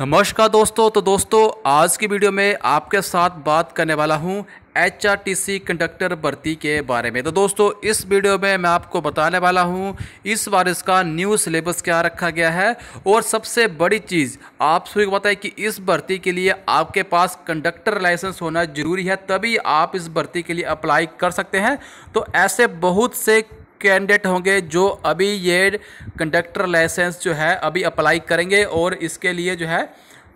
नमस्कार दोस्तों तो दोस्तों आज की वीडियो में आपके साथ बात करने वाला हूं H R T C conductor भर्ती के बारे में तो दोस्तों इस वीडियो में मैं आपको बताने वाला हूं इस बार इसका न्यू सिलेबस क्या रखा गया है और सबसे बड़ी चीज़ आप सभी को पता है कि इस भर्ती के लिए आपके पास कंडक्टर लाइसेंस होना ज़रूरी है तभी आप इस भर्ती के लिए अप्लाई कर सकते हैं तो ऐसे बहुत से कैंडिडेट होंगे जो अभी ये कंडक्टर लाइसेंस जो है अभी अप्लाई करेंगे और इसके लिए जो है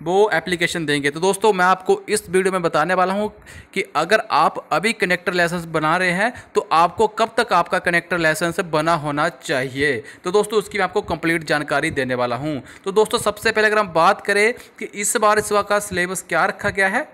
वो एप्लीकेशन देंगे तो दोस्तों मैं आपको इस वीडियो में बताने वाला हूँ कि अगर आप अभी कनेक्टर लाइसेंस बना रहे हैं तो आपको कब तक आपका कनेक्टर लाइसेंस बना होना चाहिए तो दोस्तों उसकी मैं आपको कंप्लीट जानकारी देने वाला हूँ तो दोस्तों सबसे पहले अगर हम बात करें कि इस बार इस बार का सिलेबस क्या रखा गया है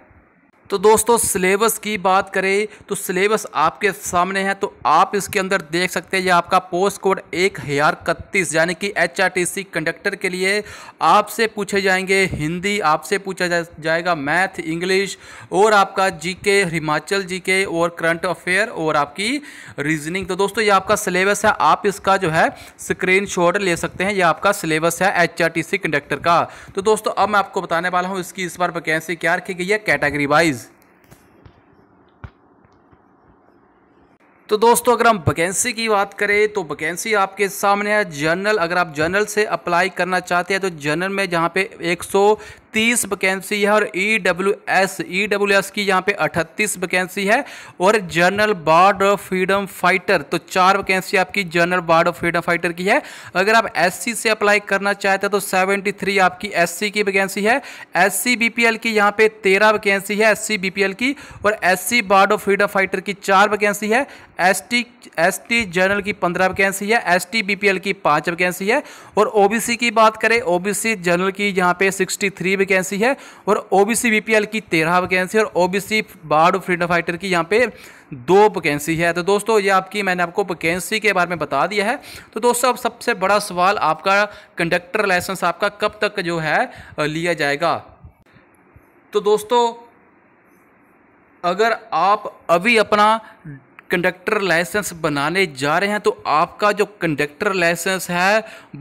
तो दोस्तों सिलेबस की बात करें तो सिलेबस आपके सामने है तो आप इसके अंदर देख सकते हैं ये आपका पोस्ट कोड एक हज़ार इकतीस यानी कि सी कंडक्टर के लिए आपसे पूछे जाएंगे हिंदी आपसे पूछा जा, जाएगा मैथ इंग्लिश और आपका जीके हिमाचल जीके और करंट अफेयर और आपकी रीजनिंग तो दोस्तों ये आपका सिलेबस है आप इसका जो है स्क्रीन ले सकते हैं यह आपका सिलेबस है एच कंडक्टर का तो दोस्तों अब मैं आपको बताने वाला हूँ इसकी इस बार वैकेंसी क्या रखी गई है कैटेगरी वाइज तो दोस्तों अगर हम वैकेंसी की बात करें तो वैकेंसी आपके सामने है जनरल अगर आप जनरल से अप्लाई करना चाहते हैं तो जनरल में जहाँ पे एक तीस वैकेंसी है और E W S E W S की यहाँ पे अठतीस वैकेंसी है और general ward of freedom fighter तो चार वैकेंसी आपकी general ward of freedom fighter की है अगर आप एस से अप्लाई करना चाहते हैं तो सेवेंटी थ्री आपकी एस की वैकेंसी है एस सी की यहाँ पे तेरह वैकेंसी है एस सी की और S C ward of freedom fighter की चार वैकेंसी है S T S T general की पंद्रह वैकेंसी है S T B P L की पाँच वैकेंसी है और ओ की बात करें ओ जनरल की यहाँ पे सिक्सटी थ्री वैकेंसी है और ओबीसी बीपीएल की तेरह वैकेंसी और ओबीसी बार्ड फ्रीडम फाइटर की यहाँ पे दो वैकेंसी है तो दोस्तों ये आपकी मैंने आपको वैकेंसी के बारे में बता दिया है तो दोस्तों अब सबसे बड़ा सवाल आपका कंडक्टर लाइसेंस आपका कब तक जो है लिया जाएगा तो दोस्तों अगर आप अभी अपना कंडक्टर लाइसेंस बनाने जा रहे हैं तो आपका जो कंडक्टर लाइसेंस है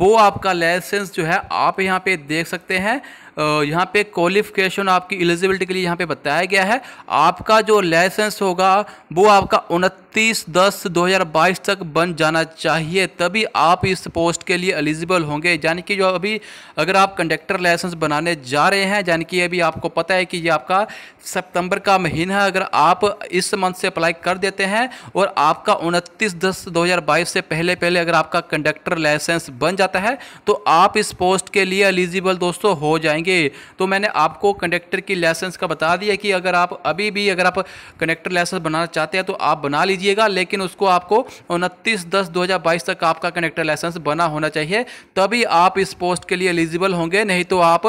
वो आपका लाइसेंस जो है आप यहाँ पे देख सकते हैं यहाँ पे क्वालिफिकेशन आपकी एलिजिबिलिटी के लिए यहाँ पे बताया गया है आपका जो लाइसेंस होगा वो आपका उनतीस दस 2022 तक बन जाना चाहिए तभी आप इस पोस्ट के लिए एलिजिबल होंगे यानी कि जो अभी अगर आप कंडक्टर लाइसेंस बनाने जा रहे हैं यानी कि अभी आपको पता है कि ये आपका सितंबर का महीना है अगर आप इस मंथ से अप्लाई कर देते हैं और आपका उनतीस दस बाईस से पहले पहले अगर आपका कंडक्टर लाइसेंस बन जाता है तो आप इस पोस्ट के लिए एलिजिबल दोस्तों हो जाएंगे जाएंगे तो मैंने आपको कंडक्टर की लाइसेंस का बता दिया कि अगर आप अभी भी अगर आप कंडक्टर लाइसेंस बनाना चाहते हैं तो आप बना लीजिएगा लेकिन उसको आपको उनतीस दस दो तक आपका कंडक्टर लाइसेंस बना होना चाहिए तभी आप इस पोस्ट के लिए एलिजिबल होंगे नहीं तो आप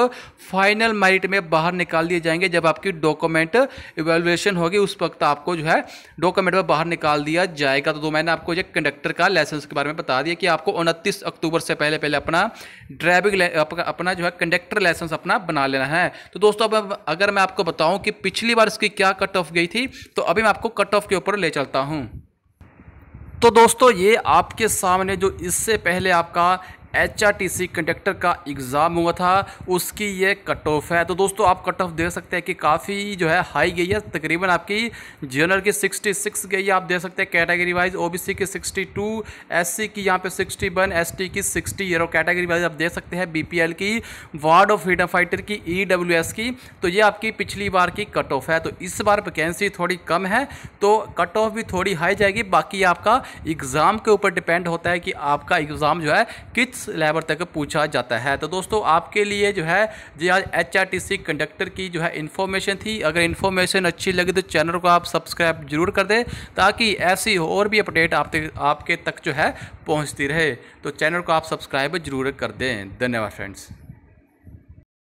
फाइनल मेरिट में बाहर निकाल दिए जाएंगे जब आपकी डॉक्यूमेंट इवेलुएशन होगी उस वक्त आपको जो है डॉक्यूमेंट में बाहर निकाल दिया जाएगा तो, तो मैंने आपको ये कंडक्टर का लाइसेंस के बारे में बता दिया कि आपको उनतीस अक्टूबर से पहले पहले अपना ड्राइविंग अपना जो है कंडक्टर लाइसेंस अपना बना लेना है तो दोस्तों अब अगर मैं आपको बताऊं कि पिछली बार इसकी क्या कट ऑफ गई थी तो अभी मैं आपको कट ऑफ के ऊपर ले चलता हूं तो दोस्तों ये आपके सामने जो इससे पहले आपका सी कंडक्टर का एग्ज़ाम हुआ था उसकी ये कट ऑफ है तो दोस्तों आप कट ऑफ देख सकते हैं कि काफ़ी जो है हाई गई है तकरीबन आपकी जनरल की 66 गई है आप देख सकते हैं कैटेगरी वाइज ओबीसी की 62 एससी की यहाँ पे 61 एसटी की 60 ईयर और कैटेगरी वाइज आप देख सकते हैं बीपीएल की वार्ड ऑफ फ्रीडम फाइटर की ई e की तो ये आपकी पिछली बार की कट ऑफ है तो इस बार वैकेंसी थोड़ी कम है तो कट ऑफ भी थोड़ी हाई जाएगी बाकी आपका एग्ज़ाम के ऊपर डिपेंड होता है कि आपका एग्ज़ाम जो है किस लेवल तक पूछा जाता है तो दोस्तों आपके लिए जो है जी आज एच कंडक्टर की जो है इन्फॉर्मेशन थी अगर इन्फॉर्मेशन अच्छी लगी तो चैनल को आप सब्सक्राइब जरूर कर दें ताकि ऐसी और भी अपडेट आप आपके तक जो है पहुँचती रहे तो चैनल को आप सब्सक्राइब जरूर कर दें धन्यवाद फ्रेंड्स